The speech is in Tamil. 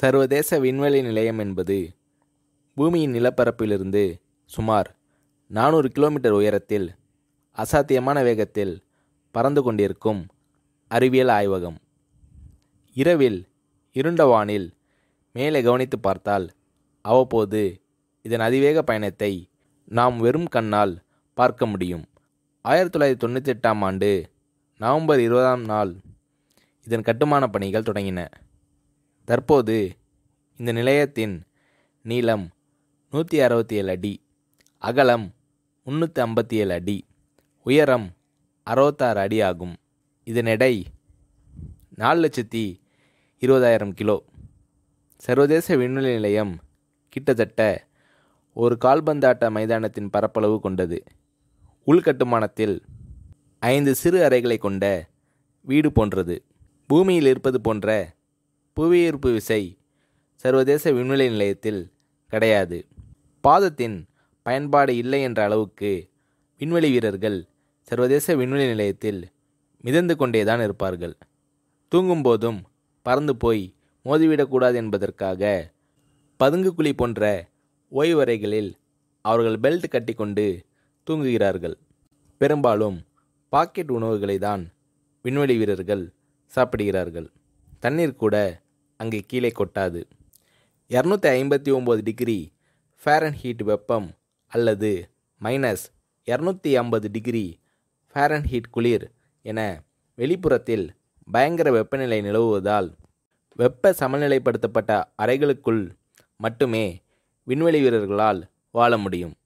சர்வதேச விண்வெளி நிலையம் என்பது பூமியின் நிலப்பரப்பிலிருந்து சுமார் நானூறு கிலோமீட்டர் உயரத்தில் அசாத்தியமான வேகத்தில் பறந்து கொண்டிருக்கும் அறிவியல் ஆய்வகம் இரவில் இருண்ட வானில் மேலே கவனித்து பார்த்தால் அவ்வப்போது இதன் அதிவேக பயணத்தை நாம் வெறும் கண்ணால் பார்க்க முடியும் ஆயிரத்தி தொள்ளாயிரத்தி தொண்ணூற்றி எட்டாம் ஆண்டு நவம்பர் இருபதாம் நாள் இதன் கட்டுமான பணிகள் தொடங்கின தற்போது இந்த நிலையத்தின் நீளம் நூற்றி அறுபத்தி ஏழு அடி அகலம் முந்நூற்றி ஐம்பத்தி ஏழு அடி உயரம் அறுபத்தாறு அடி ஆகும் இதன் எடை நாலு லட்சத்தி இருபதாயிரம் கிலோ சர்வதேச விண்வெளி நிலையம் கிட்டத்தட்ட ஒரு கால்பந்தாட்ட மைதானத்தின் பரப்பளவு கொண்டது உள்கட்டுமானத்தில் ஐந்து சிறு அறைகளை கொண்ட வீடு போன்றது பூமியில் இருப்பது போன்ற புவியீர்ப்பு விசை சர்வதேச விண்வெளி நிலையத்தில் கிடையாது பாதத்தின் பயன்பாடு இல்லை என்ற அளவுக்கு விண்வெளி வீரர்கள் சர்வதேச விண்வெளி நிலையத்தில் மிதந்து கொண்டேதான் இருப்பார்கள் தூங்கும்போதும் பறந்து போய் மோதிவிடக்கூடாது என்பதற்காக பதுங்கு குழி போன்ற ஓய்வறைகளில் அவர்கள் பெல்ட் கட்டிக்கொண்டு தூங்குகிறார்கள் பெரும்பாலும் பாக்கெட் உணவுகளை தான் விண்வெளி வீரர்கள் சாப்பிடுகிறார்கள் தண்ணீர் கூட அங்கே கீழே கொட்டாது இரநூத்தி ஐம்பத்தி ஒம்பது டிகிரி ஃபேரன்ஹீட் வெப்பம் அல்லது மைனஸ் இரநூத்தி ஐம்பது டிகிரி ஃபேரன்ஹீட் குளிர் என வெளிப்புறத்தில் பயங்கர வெப்பநிலை நிலவுவதால் வெப்ப சமநிலைப்படுத்தப்பட்ட அறைகளுக்குள் மட்டுமே விண்வெளி வீரர்களால் வாழ முடியும்